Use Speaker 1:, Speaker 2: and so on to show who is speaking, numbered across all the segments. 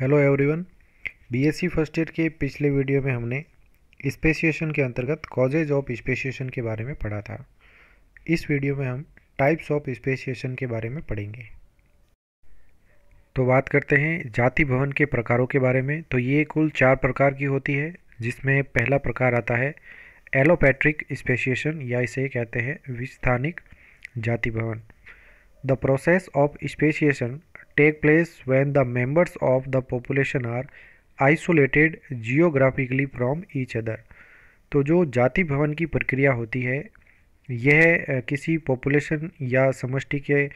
Speaker 1: hello everyone BSc first year के पिछले video में हमने स्पेसिएशन के अंतर्गत कॉजेज ऑफ स्पेसिएशन के बारे में पढ़ा था इस वीडियो में हम टाइप्स ऑफ स्पेसिएशन के बारे में पढ़ेंगे तो बात करते हैं जाति भवन के प्रकारों के बारे में तो ये कुल चार प्रकार की होती है जिसमें पहला प्रकार आता है एलोपैट्रिक स्पेसिएशन या इसे कहते हैं विस्थानिक जाति भवन the process of speciation take place when the members of the population are isolated geographically from each other तो जो जाति भवन की प्रक्रिया होती है यह किसी पॉपुलेशन या समष्टि के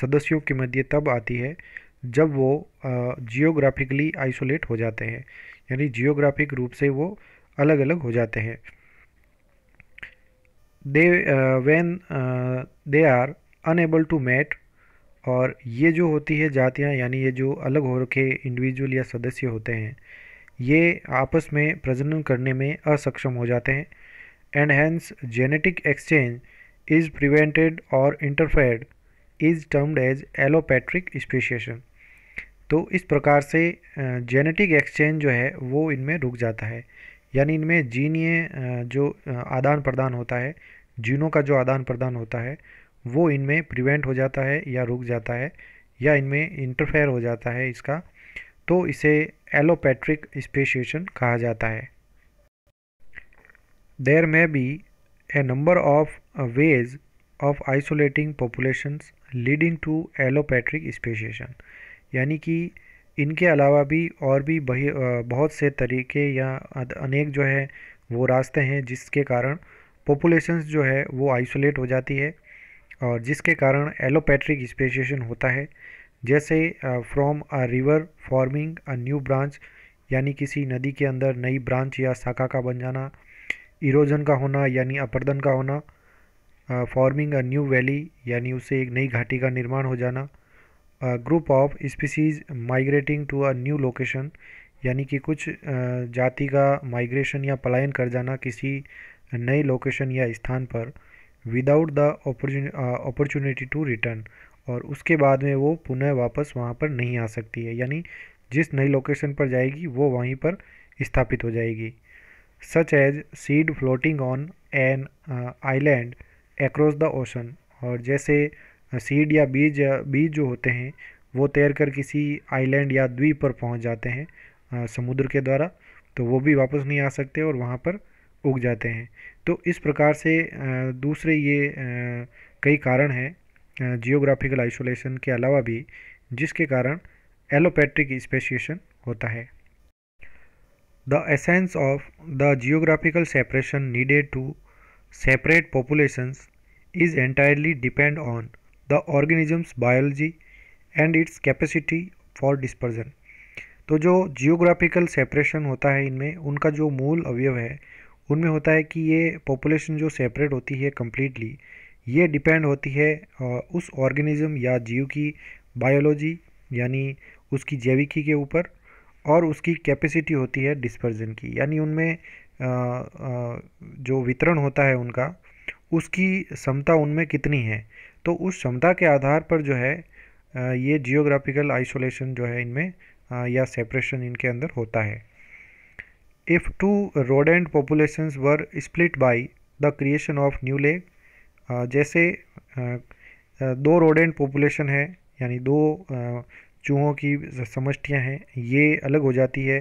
Speaker 1: सदस्यों के मध्य तब आती है जब वो जियोग्राफिकली आइसोलेट हो जाते हैं यानी जियोग्राफिक रूप से वो अलग अलग हो जाते हैं they when they are unable to mate और ये जो होती है जातियाँ यानी ये जो अलग हो रखे इंडिविजुअल या सदस्य होते हैं ये आपस में प्रजनन करने में असक्षम हो जाते हैं and hence genetic exchange is prevented और interfered is termed as allopatric speciation तो इस प्रकार से जेनेटिक एक्सचेंज जो है वो इनमें रुक जाता है यानी इनमें जीनीय जो आदान प्रदान होता है जीनों का जो आदान प्रदान होता है वो इनमें प्रिवेंट हो जाता है या रुक जाता है या इनमें इंटरफेयर हो जाता है इसका तो इसे एलोपैट्रिक स्पेशिएशन कहा जाता है there may be a number of ways of isolating populations leading to allopatric speciation यानी कि इनके अलावा भी और भी बहुत से तरीके या अनेक जो है वो रास्ते हैं जिसके कारण पॉपुलेशंस जो है वो आइसोलेट हो जाती है और जिसके कारण एलोपैट्रिक स्पेशिएशन होता है जैसे from a river forming a new branch यानी किसी नदी के अंदर नई ब्रांच या शाखा का बन जाना इरोजन का होना यानी अपर्दन का होना फॉर्मिंग अ न्यू वैली यानी उसे एक नई घाटी का निर्माण हो जाना group of species migrating to a new location यानी कि कुछ जाति का माइग्रेशन या पलायन कर जाना किसी नए लोकेशन या स्थान पर without the opportunity to return और उसके बाद में वो पुनः वापस वहाँ पर नहीं आ सकती है यानी जिस नई लोकेशन पर जाएगी वो वहीं पर स्थापित हो जाएगी such as seed floating on an island across the ocean और जैसे सीड uh, या बीज बीज जो होते हैं वो तैर कर किसी आइलैंड या द्वीप पर पहुंच जाते हैं uh, समुद्र के द्वारा तो वो भी वापस नहीं आ सकते और वहाँ पर उग जाते हैं तो इस प्रकार से दूसरे ये कई कारण हैं जियोग्राफिकल आइसोलेशन के अलावा भी जिसके कारण एलोपैट्रिक स्पेशिएशन होता है the essence of the geographical separation needed to separate populations is entirely depend on the organisms biology and its capacity for dispersion तो जो जियोग्राफिकल सेपरेशन होता है इनमें उनका जो मूल अवयव है उनमें होता है कि ये पॉपुलेशन जो सेपरेट होती है कम्प्लीटली ये डिपेंड होती है उस ऑर्गेनिज़म या जीव की बायोलॉजी यानी उसकी जैविकी के ऊपर और उसकी कैपेसिटी होती है डिस्पर्जन की यानी उनमें जो वितरण होता है उनका उसकी क्षमता उनमें कितनी है तो उस क्षमता के आधार पर जो है ये जियोग्राफिकल आइसोलेशन जो है इनमें या सेपरेशन इनके अंदर होता है if two rodent populations were split by the creation of new lake uh, जैसे uh, uh दो रोडेंट पॉपुलेशन है यानी दो uh, चूहों की समष्टियाँ हैं ये अलग हो जाती है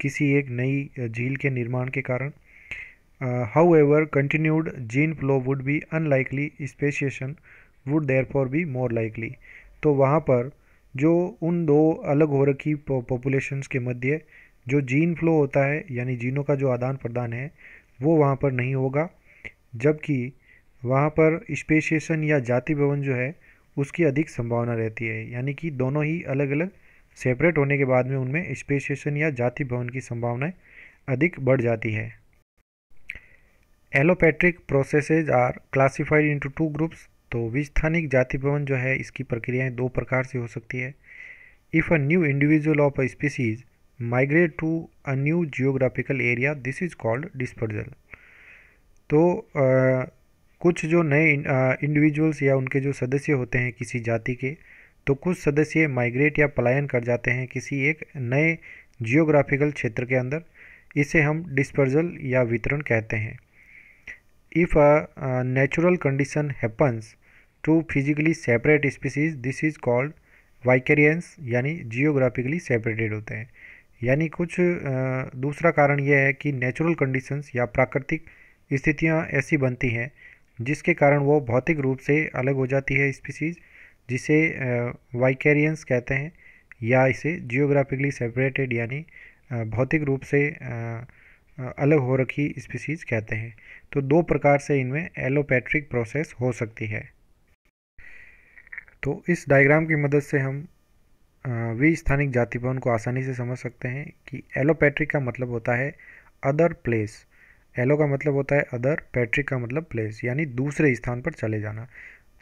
Speaker 1: किसी एक नई झील के निर्माण के कारण however continued gene flow would be unlikely speciation would therefore be more likely तो वहाँ पर जो उन दो अलग हो रखी पॉपुलेशंस के मध्य जो जीन फ्लो होता है यानी जीनों का जो आदान प्रदान है वो वहाँ पर नहीं होगा जबकि वहाँ पर स्पेशिएशन या जाति भवन जो है उसकी अधिक संभावना रहती है यानी कि दोनों ही अलग अलग सेपरेट होने के बाद में उनमें स्पेशिएशन या जाति भवन की संभावनाएँ अधिक बढ़ जाती है allopatric processes are classified into two groups तो विस्थानिक जाति भवन जो है इसकी प्रक्रियाएं दो प्रकार से हो सकती है if a new individual of a species migrate to to, a new geographical area this is called dispersal तो आ, कुछ जो नए इंडिविजुअल्स या उनके जो सदस्य होते हैं किसी जाति के तो कुछ सदस्य माइग्रेट या पलायन कर जाते हैं किसी एक नए जियोग्राफिकल क्षेत्र के अंदर इसे हम डिस्पर्जल या वितरण कहते हैं if a natural condition happens to physically separate species this is called vicariance यानी जियोग्राफिकली सेपरेटेड होते हैं यानी कुछ दूसरा कारण यह है कि नेचुरल कंडीशंस या प्राकृतिक स्थितियाँ ऐसी बनती हैं जिसके कारण वो भौतिक रूप से अलग हो जाती है स्पीसीज़ जिसे वाइकेरियंस कहते हैं या इसे जियोग्राफिकली सेपरेटेड यानी भौतिक रूप से अलग हो रखी स्पीसीज़ कहते हैं तो दो प्रकार से इनमें एलोपैट्रिक प्रोसेस हो सकती है तो इस डायग्राम की मदद से हम वे स्थानिक जाति भवन को आसानी से समझ सकते हैं कि एलोपैट्रिक का मतलब होता है अदर प्लेस एलो का मतलब होता है अदर पैट्रिक का मतलब प्लेस यानी दूसरे स्थान पर चले जाना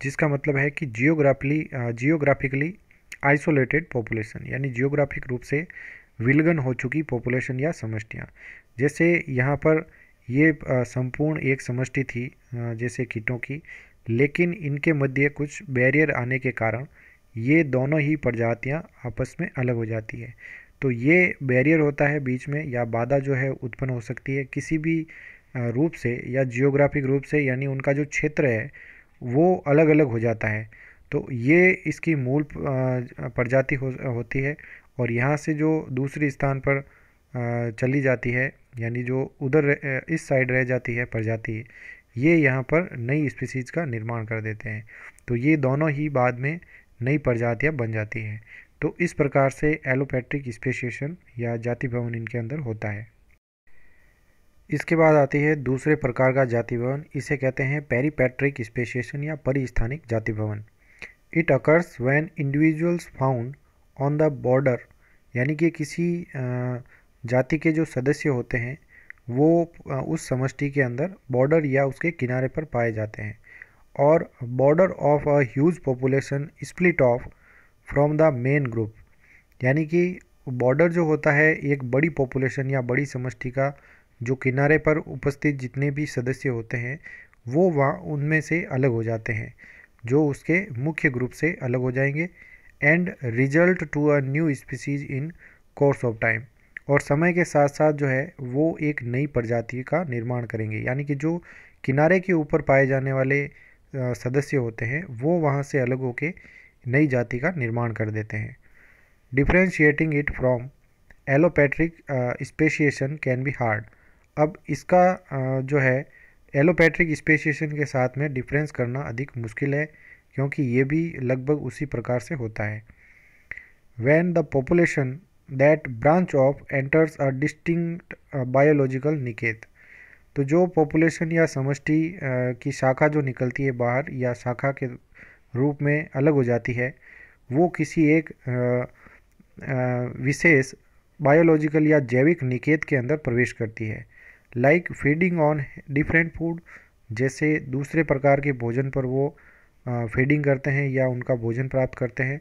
Speaker 1: जिसका मतलब है कि जियोग्राफली जियोग्राफिकली आइसोलेटेड पॉपुलेशन यानी जियोग्राफिक रूप से विलगन हो चुकी पॉपुलेशन या समष्टियाँ जैसे यहाँ पर ये संपूर्ण एक समष्टि थी जैसे कीटों की लेकिन इनके मध्य कुछ बैरियर आने के कारण ये दोनों ही प्रजातियाँ आपस में अलग हो जाती है तो ये बैरियर होता है बीच में या बाधा जो है उत्पन्न हो सकती है किसी भी रूप से या जियोग्राफिक रूप से यानी उनका जो क्षेत्र है वो अलग अलग हो जाता है तो ये इसकी मूल प्रजाति हो, होती है और यहाँ से जो दूसरे स्थान पर चली जाती है यानी जो उधर इस साइड रह जाती है प्रजाति ये यहाँ पर नई स्पीसीज का निर्माण कर देते हैं तो ये दोनों ही बाद में नई प्रजातियाँ बन जाती हैं तो इस प्रकार से एलोपैट्रिक स्पेशिएशन या जाति भवन इनके अंदर होता है इसके बाद आती है दूसरे प्रकार का जाति भवन इसे कहते हैं पेरीपैट्रिक स्पेशिएशन या परिस्थानिक जाति भवन it occurs when individuals found on the border यानी कि किसी जाति के जो सदस्य होते हैं वो उस समष्टि के अंदर बॉर्डर या उसके किनारे पर पाए जाते हैं or border of a huge population split off from the main group यानी कि बॉर्डर जो होता है एक बड़ी पॉपुलेशन या बड़ी समष्टि का जो किनारे पर उपस्थित जितने भी सदस्य होते हैं वो वहाँ उनमें से अलग हो जाते हैं जो उसके मुख्य ग्रुप से अलग हो जाएंगे and result to a new species in course of time और समय के साथ साथ जो है वो एक नई प्रजाति का निर्माण करेंगे यानी कि जो किनारे के ऊपर पाए जाने वाले सदस्य होते हैं वो वहाँ से अलग होके नई जाति का निर्माण कर देते हैं differentiating it from allopatric speciation can be hard अब इसका जो है एलोपैट्रिक स्पेशिएशन के साथ में डिफरेंस करना अधिक मुश्किल है क्योंकि ये भी लगभग उसी प्रकार से होता है when the population that branch of enters a distinct biological निकेत तो जो पॉपुलेशन या समष्टि की शाखा जो निकलती है बाहर या शाखा के रूप में अलग हो जाती है वो किसी एक विशेष बायोलॉजिकल या जैविक निकेत के अंदर प्रवेश करती है like feeding on different food जैसे दूसरे प्रकार के भोजन पर वो फीडिंग करते हैं या उनका भोजन प्राप्त करते हैं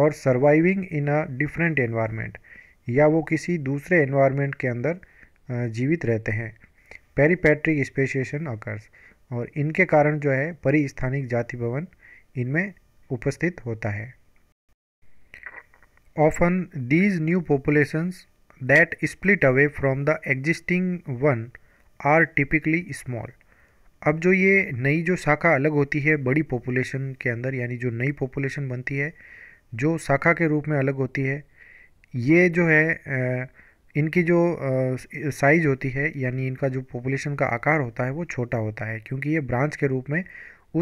Speaker 1: और surviving in a different environment या वो किसी दूसरे एनवायरनमेंट के अंदर जीवित रहते हैं पेरीपैट्रिक स्पेशिएशन ऑकर्स और इनके कारण जो है परिस्थानिक जाति भवन इनमें उपस्थित होता है often these new populations that split away from the existing one are typically small अब जो ये नई जो शाखा अलग होती है बड़ी पॉपुलेशन के अंदर यानी जो नई पॉपुलेशन बनती है जो शाखा के रूप में अलग होती है ये जो है इनकी जो साइज़ होती है यानी इनका जो पॉपुलेशन का आकार होता है वो छोटा होता है क्योंकि ये ब्रांच के रूप में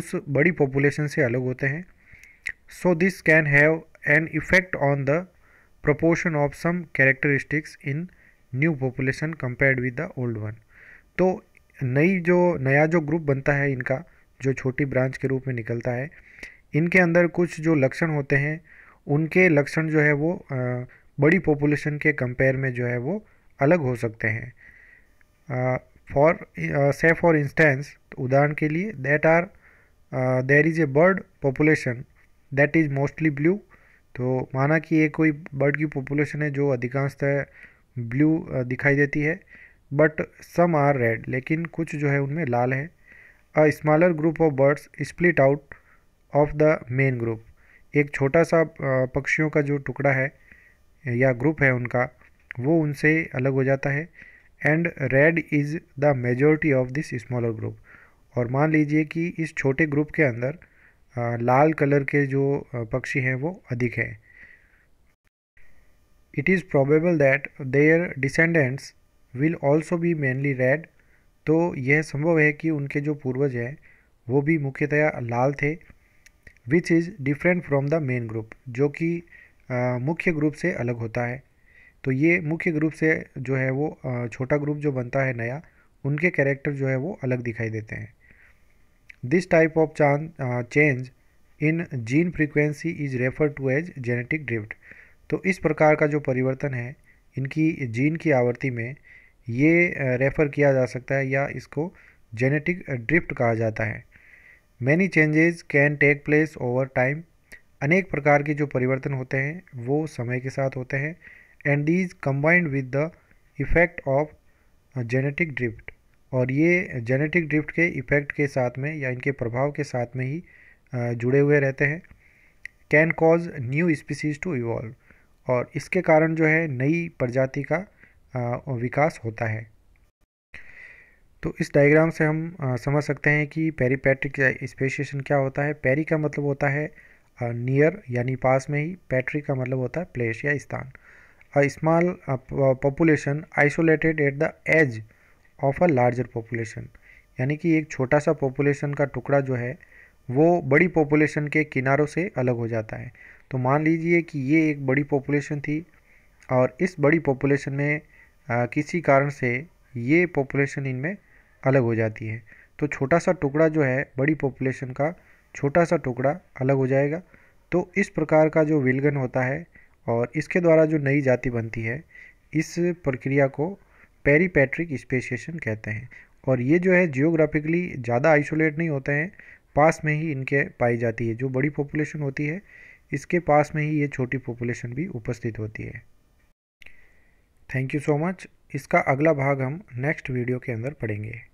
Speaker 1: उस बड़ी पॉपुलेशन से अलग होते हैं so this can have an effect on the proportion of some characteristics in new population compared with the old one तो नई जो नया जो ग्रुप बनता है इनका जो छोटी ब्रांच के रूप में निकलता है इनके अंदर कुछ जो लक्षण होते हैं उनके लक्षण जो है वो बड़ी पॉपुलेशन के कंपेयर में जो है वो अलग हो सकते हैं फॉर से फॉर इंस्टेंस उदाहरण के लिए that are there is a bird population that is mostly blue तो माना कि ये कोई बर्ड की पॉपुलेशन है जो अधिकांशतः ब्लू दिखाई देती है बट सम आर रेड लेकिन कुछ जो है उनमें लाल है a smaller group of birds split out of the main group एक छोटा सा पक्षियों का जो टुकड़ा है या ग्रुप है उनका वो उनसे अलग हो जाता है and red is the majority of this smaller group और मान लीजिए कि इस छोटे ग्रुप के अंदर लाल कलर के जो पक्षी हैं वो अधिक हैं it is probable that their descendants will also be mainly red तो यह संभव है कि उनके जो पूर्वज हैं वो भी मुख्यतया लाल थे which is different from the main group जो कि मुख्य ग्रुप से अलग होता है तो ये मुख्य ग्रुप से जो है वो छोटा ग्रुप जो बनता है नया उनके कैरेक्टर जो है वो अलग दिखाई देते हैं this type of chance change in gene frequency is refer to as genetic drift तो इस प्रकार का जो परिवर्तन है इनकी जीन की आवृत्ति में ये रेफ़र किया जा सकता है या इसको जेनेटिक ड्रिफ्ट कहा जाता है many changes can take place over time अनेक प्रकार के जो परिवर्तन होते हैं वो समय के साथ होते हैं and these combined with the effect of genetic drift और ये जेनेटिक ड्रिफ्ट के इफ़ेक्ट के साथ में या इनके प्रभाव के साथ में ही जुड़े हुए रहते हैं can cause new species to evolve और इसके कारण जो है नई प्रजाति का विकास होता है तो इस डायग्राम से हम समझ सकते हैं कि पेरीपैट्रिक स्पेशिएशन क्या होता है पेरी का मतलब होता है नियर यानी पास में ही पैट्री का मतलब होता है प्लेस या स्थान a small population isolated at the edge of a larger population यानी कि एक छोटा सा पॉपुलेशन का टुकड़ा जो है वो बड़ी पॉपुलेशन के किनारों से अलग हो जाता है तो मान लीजिए कि ये एक बड़ी पॉपुलेशन थी और इस बड़ी पॉपुलेशन में आ, किसी कारण से ये पॉपुलेशन इनमें अलग हो जाती है तो छोटा सा टुकड़ा जो है बड़ी पॉपुलेशन का छोटा सा टुकड़ा अलग हो जाएगा तो इस प्रकार का जो विलगन होता है और इसके द्वारा जो नई जाति बनती है इस प्रक्रिया को पेरीपैट्रिक स्पेशिएशन कहते हैं और ये जो है जियोग्राफिकली ज़्यादा आइसोलेट नहीं होते हैं पास में ही इनके पाई जाती है जो बड़ी पॉपुलेशन होती है इसके पास में ही ये छोटी पॉपुलेशन भी उपस्थित होती है थैंक यू सो मच इसका अगला भाग हम नेक्स्ट वीडियो के अंदर पढ़ेंगे